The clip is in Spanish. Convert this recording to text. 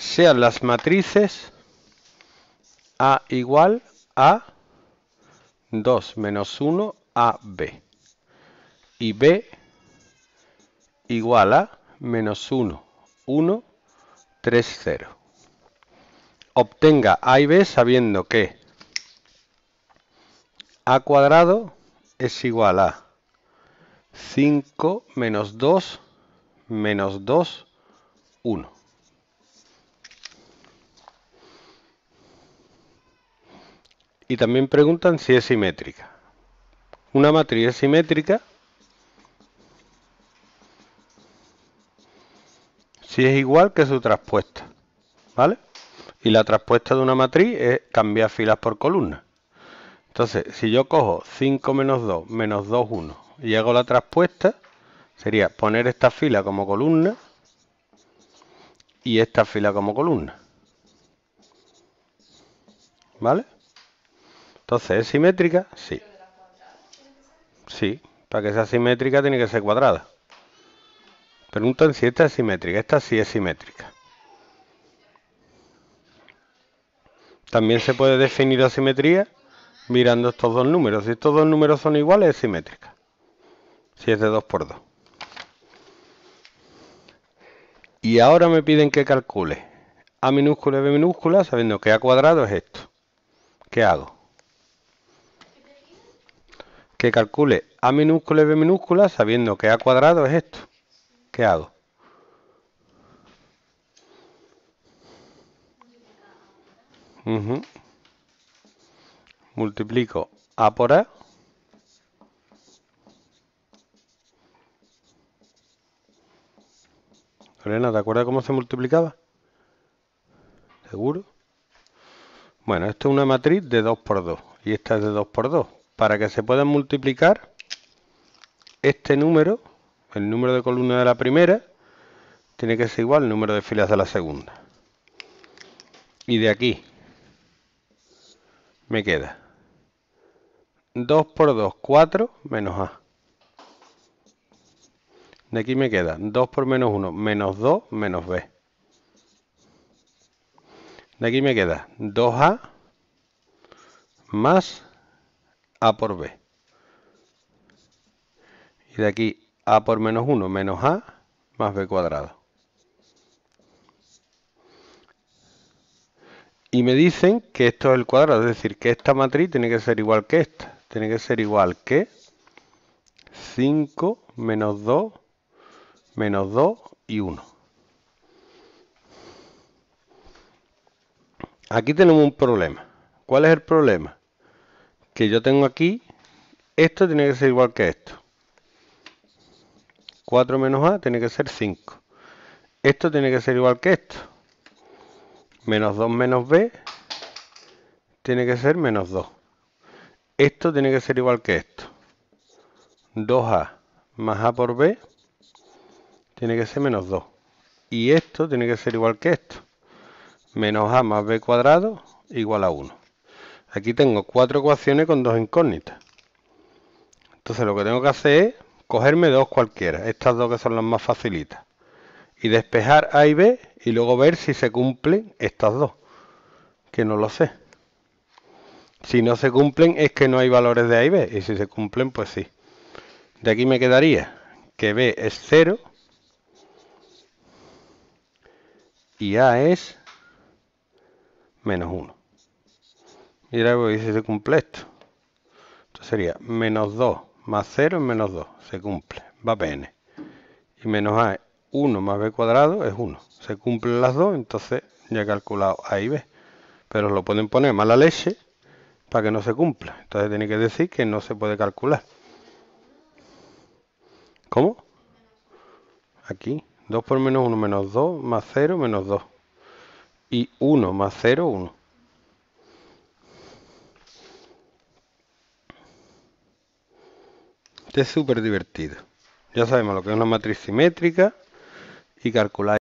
sean las matrices A igual a 2 menos 1 a B y B igual a menos 1, 1, 3, 0. Obtenga A y B sabiendo que A cuadrado es igual a 5 menos 2 menos 2, 1. Y también preguntan si es simétrica. Una matriz es simétrica si es igual que su traspuesta. ¿Vale? Y la traspuesta de una matriz es cambiar filas por columna. Entonces, si yo cojo 5 menos 2 menos 2, 1 y hago la traspuesta, sería poner esta fila como columna y esta fila como columna. ¿Vale? Entonces, ¿es simétrica? Sí. Sí, para que sea simétrica tiene que ser cuadrada. Preguntan si esta es simétrica. Esta sí es simétrica. También se puede definir asimetría mirando estos dos números. Si estos dos números son iguales, es simétrica. Si es de 2 por 2. Y ahora me piden que calcule A minúscula y B minúscula, sabiendo que A cuadrado es esto. ¿Qué hago? que calcule A minúscula y B minúscula sabiendo que A cuadrado es esto. ¿Qué hago? Multiplico A por A. Lorena, ¿te acuerdas cómo se multiplicaba? ¿Seguro? Bueno, esto es una matriz de 2 por 2 y esta es de 2 por 2 para que se puedan multiplicar este número, el número de columnas de la primera, tiene que ser igual al número de filas de la segunda. Y de aquí me queda 2 por 2, 4 menos A. De aquí me queda 2 por menos 1, menos 2, menos B. De aquí me queda 2A más a por b. Y de aquí a por menos 1 menos a más b cuadrado. Y me dicen que esto es el cuadrado, es decir, que esta matriz tiene que ser igual que esta. Tiene que ser igual que 5 menos 2 menos 2 y 1. Aquí tenemos un problema. ¿Cuál es el problema? que yo tengo aquí, esto tiene que ser igual que esto. 4 menos a tiene que ser 5. Esto tiene que ser igual que esto. Menos 2 menos b tiene que ser menos 2. Esto tiene que ser igual que esto. 2a más a por b tiene que ser menos 2. Y esto tiene que ser igual que esto. Menos a más b cuadrado igual a 1. Aquí tengo cuatro ecuaciones con dos incógnitas. Entonces lo que tengo que hacer es cogerme dos cualquiera, estas dos que son las más facilitas, y despejar A y B y luego ver si se cumplen estas dos, que no lo sé. Si no se cumplen es que no hay valores de A y B, y si se cumplen pues sí. De aquí me quedaría que B es 0 y A es menos 1. Y voy a decir, se cumple esto. Entonces sería menos 2 más 0 es menos 2. Se cumple. Va PN. Y menos A es 1 más B cuadrado es 1. Se cumplen las dos, entonces ya he calculado A y B. Pero lo pueden poner mala leche para que no se cumpla. Entonces tiene que decir que no se puede calcular. ¿Cómo? Aquí. 2 por menos 1 menos 2 más 0 menos 2. Y 1 más 0, 1. Es súper divertido. Ya sabemos lo que es una matriz simétrica y calcular